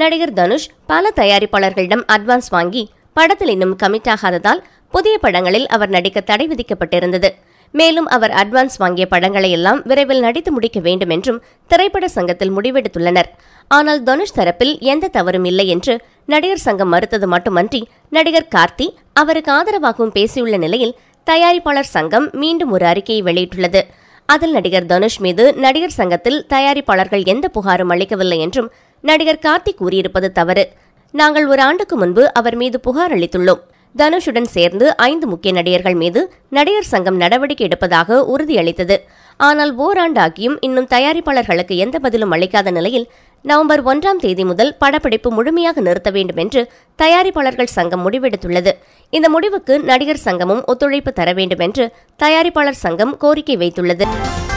நடிகர் தனுஷ் பல தயாரிப்பாளர்களிடம் அட்வான்ஸ் வாங்கி படத்தில் இன்னும் கமிட் ஆகாததால் புதிய படங்களில் அவர் நடிக்க தடை விதிக்கப்பட்டிருந்தது மேலும் அவர் அட்வான்ஸ் வாங்கிய படங்களை எல்லாம் விரைவில் நடித்து முடிக்க வேண்டும் என்றும் திரைப்பட சங்கத்தில் முடிவெடுத்துள்ளனர் ஆனால் தனுஷ் தரப்பில் எந்த தவறும் இல்லை என்று நடிகர் சங்கம் மறுத்தது மட்டுமன்றி நடிகர் கார்த்தி அவருக்கு ஆதரவாகவும் பேசியுள்ள நிலையில் தயாரிப்பாளர் சங்கம் மீண்டும் ஒரு அறிக்கையை வெளியிட்டுள்ளது அதில் நடிகர் தனுஷ் மீது நடிகர் சங்கத்தில் தயாரிப்பாளர்கள் எந்த புகாரும் அளிக்கவில்லை என்றும் நடிகர் கார்த்திக் கூறியிருப்பது தவறு நாங்கள் ஒரு ஆண்டுக்கு முன்பு அவர் மீது புகார் அளித்துள்ளோம் தனுஷுடன் சேர்ந்து ஐந்து முக்கிய நடிகர்கள் மீது நடிகர் சங்கம் நடவடிக்கை எடுப்பதாக உறுதியளித்தது ஆனால் ஓராண்டாகியும் இன்னும் தயாரிப்பாளர்களுக்கு எந்த பதிலும் அளிக்காத நிலையில் நவம்பர் ஒன்றாம் தேதி முதல் படப்பிடிப்பு முழுமையாக நிறுத்த வேண்டும் என்று தயாரிப்பாளர்கள் சங்கம் முடிவெடுத்துள்ளது இந்த முடிவுக்கு நடிகர் சங்கமும் ஒத்துழைப்பு தர வேண்டும் என்று தயாரிப்பாளர் சங்கம் கோரிக்கை வைத்துள்ளது